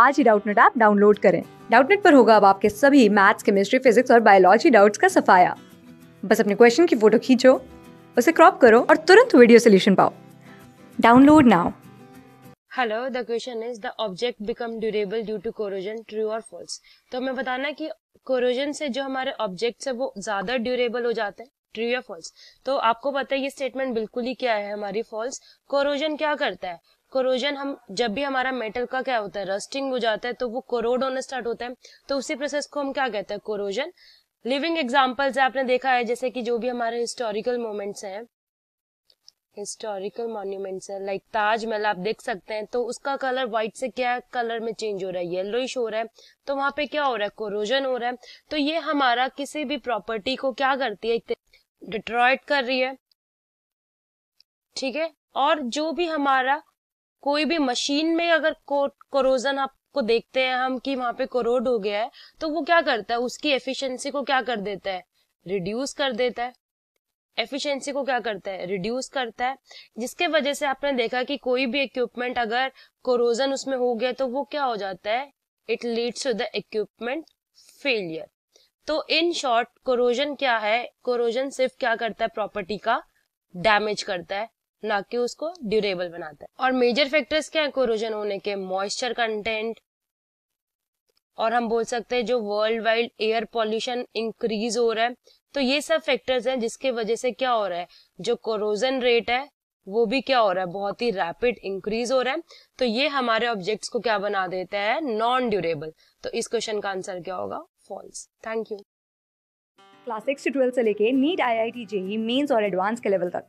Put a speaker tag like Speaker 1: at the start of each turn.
Speaker 1: आज ही Doubtnut app download करें डाउटनेट पर होगा अब आपके सभी मैथ्स केमिस्ट्री फिजिक्स और बायोलॉजी डाउट्स का सफाया बस अपने क्वेश्चन की फोटो खींचो उसे क्रॉप करो और तुरंत वीडियो सोल्यूशन पाओ download now
Speaker 2: hello the question is the object become durable due to corrosion true और फॉल्स तो हमें बताना कि कोरोजन से जो हमारे ऑब्जेक्ट्स है वो ज्यादा ड्यूरेबल हो जाते हैं ट्रू या फॉल्स तो आपको पता है ये स्टेटमेंट बिल्कुल ही क्या है हमारी फॉल्स कोरोजन क्या करता है कोरोजन हम जब भी हमारा मेटल का क्या होता है रस्टिंग हो जाता है तो वो कोरोड होना स्टार्ट होता है तो उसी प्रोसेस को हम क्या कहते हैं कोरोजन लिविंग एग्जाम्पल्स आपने देखा है जैसे कि जो भी हमारे हिस्टोरिकल मोमेंट्स हैं हिस्टोरिकल मॉन्यूमेंट्स हैं लाइक ताजमहल आप देख सकते हैं तो उसका कलर व्हाइट से क्या कलर में चेंज हो रहा है येलोइश हो रहा है तो वहां पे क्या हो रहा है कोरोजन हो रहा है तो ये हमारा किसी भी प्रॉपर्टी को क्या करती है डिट्रॉयट कर रही है ठीक है और जो भी हमारा कोई भी मशीन में अगर कोरोजन आपको देखते हैं हम कि वहां पे कोरोड हो गया है तो वो क्या करता है उसकी एफिशिएंसी को क्या कर देता है रिड्यूस कर देता है एफिशिएंसी को क्या करता है रिड्यूस करता है जिसके वजह से आपने देखा कि कोई भी इक्विपमेंट अगर कोरोजन उसमें हो गया तो वो क्या हो जाता है it leads to the equipment failure तो इन शॉर्ट कोरोजन क्या है कोरोजन सिर्फ क्या करता है प्रॉपर्टी का डैमेज करता है ना कि उसको ड्यूरेबल बनाता है और मेजर फैक्टर्स क्या है कोरोजन होने के मॉइस्चर कंटेंट और हम बोल सकते हैं जो world wide air pollution increase हो रहा है तो ये सब फैक्टर्स हैं जिसके वजह से क्या हो रहा है जो कोरोजन रेट है वो भी क्या हो रहा है बहुत ही रैपिड इंक्रीज हो रहा है तो ये हमारे ऑब्जेक्ट्स को क्या बना देता है नॉन ड्यूरेबल तो इस क्वेश्चन का आंसर क्या होगा false thank you
Speaker 1: class six से ट्वेल्थ से लेके NEET I I T JEE mains और एडवांस के लेवल तक